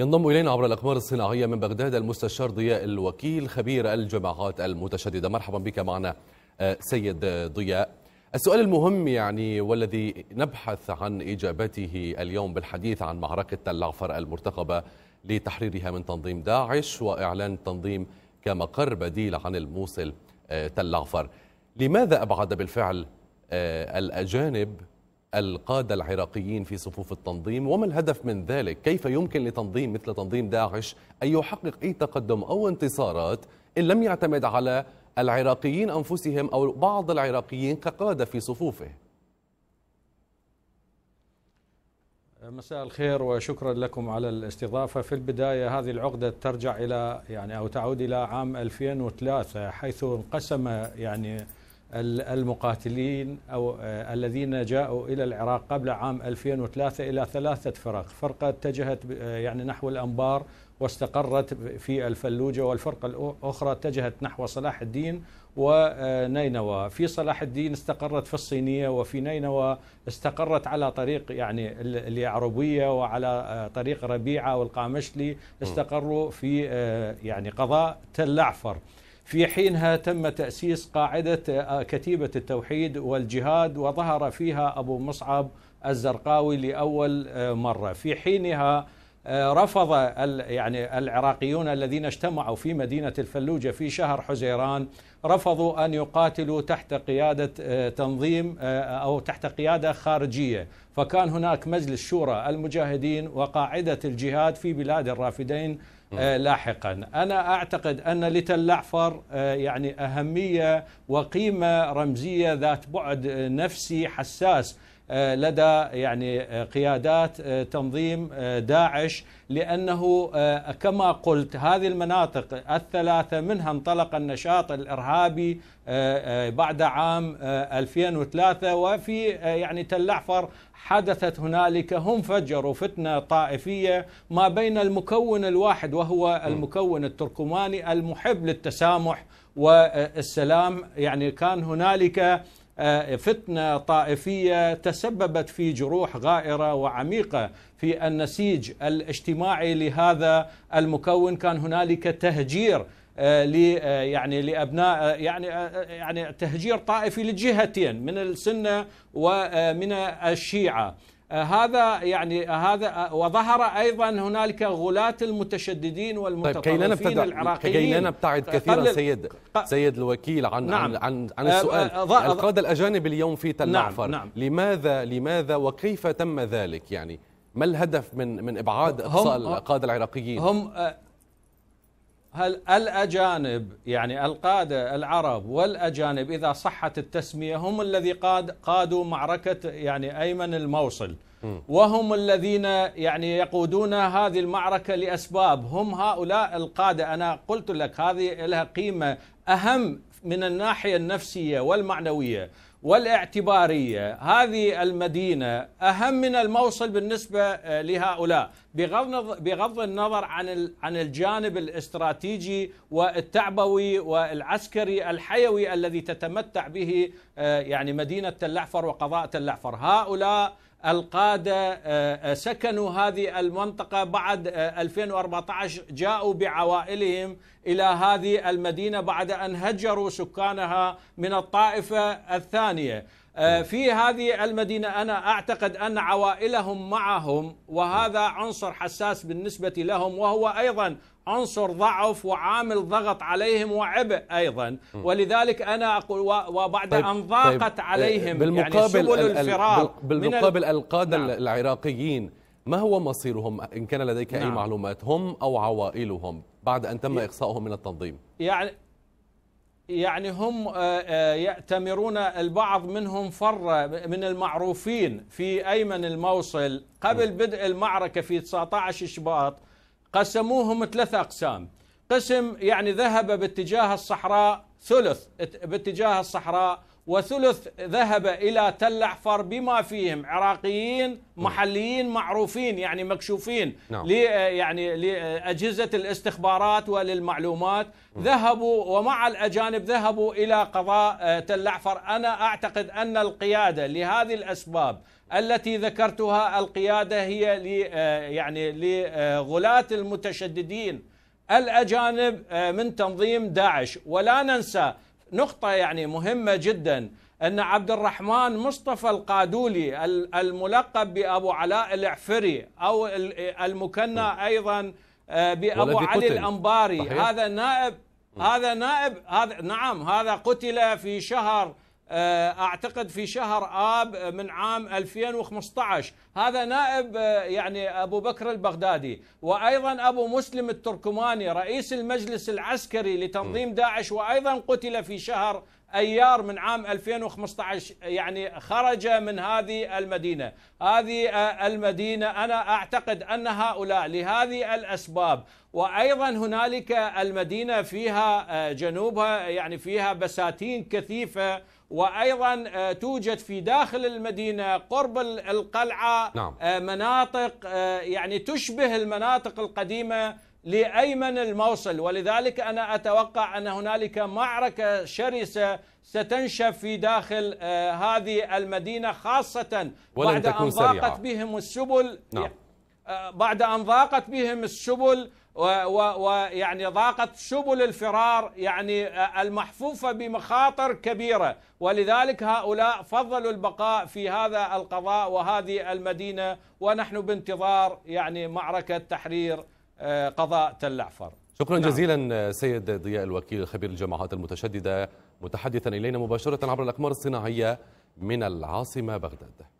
ينضم إلينا عبر الأقمار الصناعية من بغداد المستشار ضياء الوكيل خبير الجماعات المتشددة مرحبا بك معنا آه، سيد ضياء السؤال المهم يعني والذي نبحث عن إجابته اليوم بالحديث عن معركة العفر المرتقبة لتحريرها من تنظيم داعش وإعلان التنظيم كمقر بديل عن الموصل آه، تل عفر لماذا أبعد بالفعل آه، الأجانب القادة العراقيين في صفوف التنظيم وما الهدف من ذلك كيف يمكن لتنظيم مثل تنظيم داعش أن يحقق أي تقدم أو انتصارات إن لم يعتمد على العراقيين أنفسهم أو بعض العراقيين كقادة في صفوفه مساء الخير وشكرا لكم على الاستضافة في البداية هذه العقدة ترجع إلى يعني أو تعود إلى عام 2003 حيث انقسم يعني المقاتلين أو آه، الذين جاءوا إلى العراق قبل عام 2003 إلى ثلاثة فرق فرقة اتجهت آه، يعني نحو الأنبار واستقرت في الفلوجة والفرقة الأخرى اتجهت نحو صلاح الدين ونينوى آه، في صلاح الدين استقرت في الصينية وفي نينوى استقرت على طريق يعني اليعربية وعلى طريق ربيعة والقامشلي استقروا في يعني قضاء تل في حينها تم تأسيس قاعدة آه، كتيبة التوحيد والجهاد وظهر فيها أبو مصعب الزرقاوي لأول آه، مرة في حينها آه، رفض يعني العراقيون الذين اجتمعوا في مدينة الفلوجة في شهر حزيران رفضوا أن يقاتلوا تحت قيادة تنظيم أو تحت قيادة خارجية فكان هناك مجلس شورى المجاهدين وقاعدة الجهاد في بلاد الرافدين آه، لاحقا أنا أعتقد أن لتلعفر آه، يعني أهمية وقيمة رمزية ذات بعد نفسي حساس آه، لدى يعني آه، قيادات آه، تنظيم داعش لانه كما قلت هذه المناطق الثلاثه منها انطلق النشاط الارهابي بعد عام 2003 وفي يعني تل احفر حدثت هنالك هم فجروا فتنه طائفيه ما بين المكون الواحد وهو المكون التركماني المحب للتسامح والسلام يعني كان هنالك فتنه طائفيه تسببت في جروح غائره وعميقه في النسيج الاجتماعي لهذا المكون كان هنالك تهجير آه، آه، يعني لابناء آه، يعني يعني تهجير طائفي للجهتين من السنه ومن الشيعه آه، هذا يعني آه، هذا آه، وظهر ايضا هنالك غلاة المتشددين والمتطرفين طيب كي العراقيين كي لا نبتعد كثيرا سيد سيد الوكيل عن نعم عن عن, عن السؤال القاده الاجانب اليوم في تل نعم نعم لماذا لماذا وكيف تم ذلك يعني ما الهدف من من ابعاد اقصاء القاده العراقيين هم هل الأجانب يعني القادة العرب والأجانب إذا صحت التسمية هم الذي قاد قادوا معركة يعني أيمن الموصل وهم الذين يعني يقودون هذه المعركة لأسباب هم هؤلاء القادة أنا قلت لك هذه لها قيمة أهم من الناحية النفسية والمعنوية والاعتبارية هذه المدينة أهم من الموصل بالنسبة آه، لهؤلاء بغض النظر عن عن الجانب الاستراتيجي والتعبوي والعسكري الحيوي الذي تتمتع به آه، يعني مدينة تلعفر وقضاء تلعفر هؤلاء القادة آه، آه، سكنوا هذه المنطقة بعد 2014 آه، جاءوا بعوائلهم إلى هذه المدينة بعد أن هجروا سكانها من الطائفة الثانية آه، في هذه المدينة أنا أعتقد أن عوائلهم معهم وهذا عنصر حساس بالنسبة لهم وهو أيضا عنصر ضعف وعامل ضغط عليهم وعبء ايضا ولذلك انا اقول وبعد طيب ان طيب، ضاقت طيب عليهم يعني بالمقابل يعني سبل الفراق بالمقابل القاده نعم العراقيين ما هو مصيرهم ان كان لديك نعم اي معلومات هم او عوائلهم بعد ان تم اقصائهم من التنظيم يعني يعني هم آه، آه، يأتمرون البعض منهم فر من المعروفين في أيمن الموصل قبل نعم. بدء المعركة في 19 شباط قسموهم ثلاث أقسام قسم يعني ذهب باتجاه الصحراء ثلث باتجاه الصحراء وثلث ذهب الى تل احفر بما فيهم عراقيين نعم. محليين معروفين يعني مكشوفين نعم. يعني لاجهزه الاستخبارات وللمعلومات نعم. ذهبوا ومع الاجانب ذهبوا الى قضاء آه، تل احفر انا اعتقد ان القياده لهذه الاسباب التي ذكرتها القياده هي آه، يعني لغلاة المتشددين الأجانب آه، من تنظيم داعش ولا ننسى نقطة يعني مهمة جدا أن عبد الرحمن مصطفى القادولي الملقب بأبو علاء العفري أو المكنى نعم. أيضا آه، بأبو علي قتل. الأنباري هذا نائب هذا نائب هذا نعم هذا قتل في شهر آه، اعتقد في شهر اب من عام 2015 هذا نائب آه، يعني ابو بكر البغدادي وايضا ابو مسلم التركماني رئيس المجلس العسكري لتنظيم داعش وايضا قتل في شهر ايار من عام 2015 يعني خرج من هذه المدينه، هذه آه، المدينه انا اعتقد ان هؤلاء لهذه الاسباب وايضا هنالك المدينه فيها آه، جنوبها يعني فيها بساتين كثيفه وايضا آه، توجد في داخل المدينه قرب القلعه نعم. مناطق يعني تشبه المناطق القديمه لأيمن الموصل ولذلك أنا أتوقع أن هنالك معركة شرسة ستنشف في داخل آه، هذه المدينة خاصة بعد أن ضاقت سريعة. بهم السبل نعم. آه، بعد أن ضاقت بهم السبل ويعني ضاقت سبل الفرار يعني آه، المحفوفة بمخاطر كبيرة ولذلك هؤلاء فضلوا البقاء في هذا القضاء وهذه المدينة ونحن بانتظار يعني معركة تحرير آه، قضاء تل أعفر شكرا نعم. جزيلا آه، سيد ضياء الوكيل خبير الجماعات المتشددة متحدثا إلينا مباشرة عبر الأقمار الصناعية من العاصمة بغداد